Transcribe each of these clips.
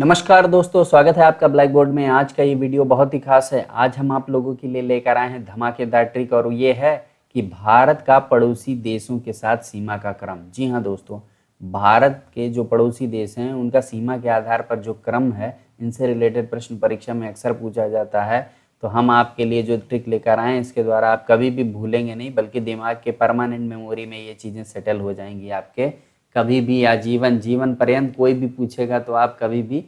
नमस्कार दोस्तों स्वागत है आपका ब्लैक बोर्ड में आज का ये वीडियो बहुत ही खास है आज हम आप लोगों के लिए लेकर आए हैं धमाकेदार ट्रिक और ये है कि भारत का पड़ोसी देशों के साथ सीमा का क्रम जी हाँ दोस्तों भारत के जो पड़ोसी देश हैं उनका सीमा के आधार पर जो क्रम है इनसे रिलेटेड प्रश्न परीक्षा में अक्सर पूछा जाता है तो हम आपके लिए जो ट्रिक लेकर आए हैं इसके द्वारा आप कभी भी भूलेंगे नहीं बल्कि दिमाग के परमानेंट मेमोरी में ये चीज़ें सेटल हो जाएंगी आपके कभी भी आजीवन जीवन पर्यंत कोई भी पूछेगा तो आप कभी भी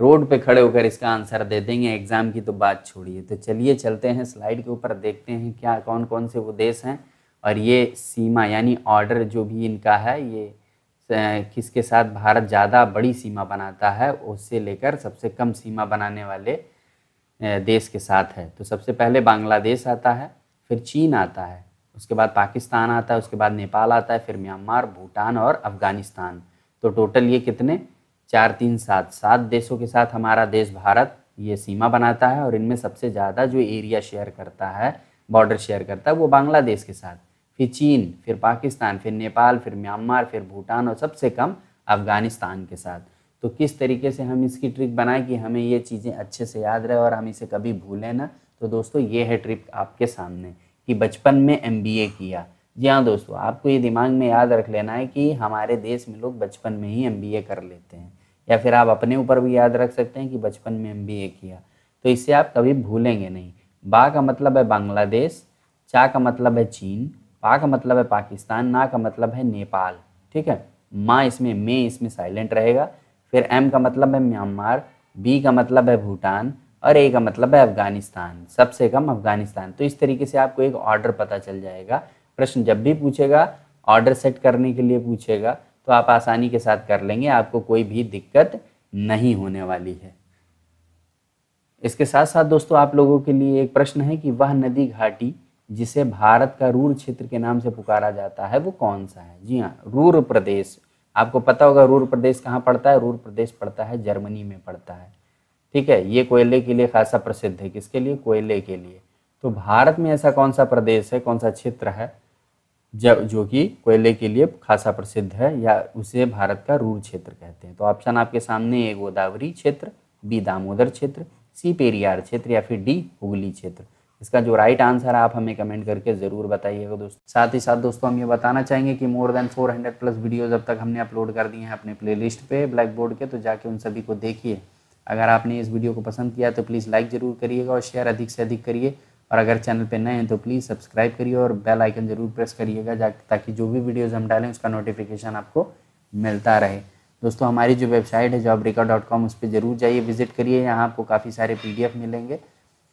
रोड पे खड़े होकर इसका आंसर दे देंगे एग्ज़ाम की तो बात छोड़िए तो चलिए चलते हैं स्लाइड के ऊपर देखते हैं क्या कौन कौन से वो देश हैं और ये सीमा यानी ऑर्डर जो भी इनका है ये किसके साथ भारत ज़्यादा बड़ी सीमा बनाता है उससे लेकर सबसे कम सीमा बनाने वाले देश के साथ है तो सबसे पहले बांग्लादेश आता है फिर चीन आता है उसके बाद पाकिस्तान आता है उसके बाद नेपाल आता है फिर म्यांमार भूटान और अफगानिस्तान तो टोटल ये कितने चार तीन सात सात देशों के साथ हमारा देश भारत ये सीमा बनाता है और इनमें सबसे ज़्यादा जो एरिया शेयर करता है बॉर्डर शेयर करता है वो बांग्लादेश के साथ फिर चीन फिर पाकिस्तान फिर नेपाल फिर म्यांमार फिर भूटान और सबसे कम अफगानिस्तान के साथ तो किस तरीके से हम इसकी ट्रिक बनाएं कि हमें ये चीज़ें अच्छे से याद रहे और हम इसे कभी भूलें ना तो दोस्तों ये है ट्रिक आपके सामने कि बचपन में एम किया जी हाँ दोस्तों आपको ये दिमाग में याद रख लेना है कि हमारे देश में लोग बचपन में ही एम कर लेते हैं या फिर आप अपने ऊपर भी याद रख सकते हैं कि बचपन में एम किया तो इससे आप कभी भूलेंगे नहीं बा का मतलब है बांग्लादेश चा का मतलब है चीन पा का मतलब है पाकिस्तान ना का मतलब है नेपाल ठीक है माँ इसमें मे इसमें साइलेंट रहेगा फिर एम का मतलब है म्यांमार बी का मतलब है भूटान और ए का मतलब है अफगानिस्तान सबसे कम अफगानिस्तान तो इस तरीके से आपको एक ऑर्डर पता चल जाएगा प्रश्न जब भी पूछेगा ऑर्डर सेट करने के लिए पूछेगा तो आप आसानी के साथ कर लेंगे आपको कोई भी दिक्कत नहीं होने वाली है इसके साथ साथ दोस्तों आप लोगों के लिए एक प्रश्न है कि वह नदी घाटी जिसे भारत का रूर क्षेत्र के नाम से पुकारा जाता है वो कौन सा है जी हाँ रूर प्रदेश आपको पता होगा रूर प्रदेश कहाँ पड़ता है रूर प्रदेश पड़ता है जर्मनी में पड़ता है ठीक है ये कोयले के लिए खासा प्रसिद्ध है किसके लिए कोयले के लिए तो भारत में ऐसा कौन सा प्रदेश है कौन सा क्षेत्र है जब जो कि कोयले के लिए खासा प्रसिद्ध है या उसे भारत का रूर क्षेत्र कहते हैं तो ऑप्शन आपके सामने ए गोदावरी क्षेत्र बी दामोदर क्षेत्र सी पेरियार क्षेत्र या फिर डी हुगली क्षेत्र इसका जो राइट आंसर है आप हमें कमेंट करके ज़रूर बताइएगा दोस्तों साथ ही साथ दोस्तों हम ये बताना चाहेंगे कि मोर देन 400 प्लस वीडियोज़ अब तक हमने अपलोड कर दिए हैं अपने प्लेलिस्ट पे ब्लैक बोर्ड के तो जाके उन सभी को देखिए अगर आपने इस वीडियो को पसंद किया तो प्लीज़ लाइक ज़रूर करिएगा और शेयर अधिक से अधिक करिए और अगर चैनल पर नए हैं तो प्लीज़ सब्सक्राइब करिए और बेल आइकन ज़रूर प्रेस करिएगा ताकि जो भी वीडियोज़ हम डालें उसका नोटिफिकेशन आपको मिलता रहे दोस्तों हमारी जो वेबसाइट है जॉब रिकॉर्ड डॉट कॉम उस पर जरूर जाइए विजिट करिए यहाँ आपको काफ़ी सारे पीडीएफ मिलेंगे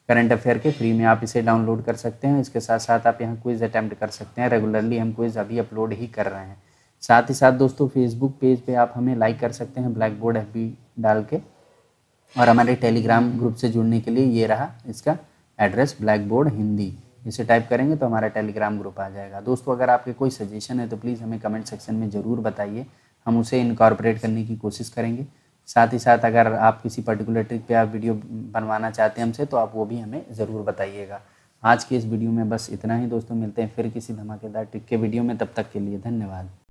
करंट अफेयर के फ्री में आप इसे डाउनलोड कर सकते हैं इसके साथ साथ आप यहाँ क्विज़ अटैम्प्ट कर सकते हैं रेगुलरली हम क्विज़ अभी अपलोड ही कर रहे हैं साथ ही साथ दोस्तों फेसबुक पेज पे आप हमें लाइक कर सकते हैं ब्लैक बोर्ड एफ डाल के और हमारे टेलीग्राम ग्रुप से जुड़ने के लिए ये रहा इसका एड्रेस ब्लैक बोर्ड हिंदी इसे टाइप करेंगे तो हमारा टेलीग्राम ग्रुप आ जाएगा दोस्तों अगर आपके कोई सजेशन है तो प्लीज़ हमें कमेंट सेक्शन में ज़रूर बताइए हम उसे इनकॉर्पोरेट करने की कोशिश करेंगे साथ ही साथ अगर आप किसी पर्टिकुलर ट्रिक पे आप वीडियो बनवाना चाहते हैं हमसे तो आप वो भी हमें ज़रूर बताइएगा आज के इस वीडियो में बस इतना ही दोस्तों मिलते हैं फिर किसी धमाकेदार ट्रिक के वीडियो में तब तक के लिए धन्यवाद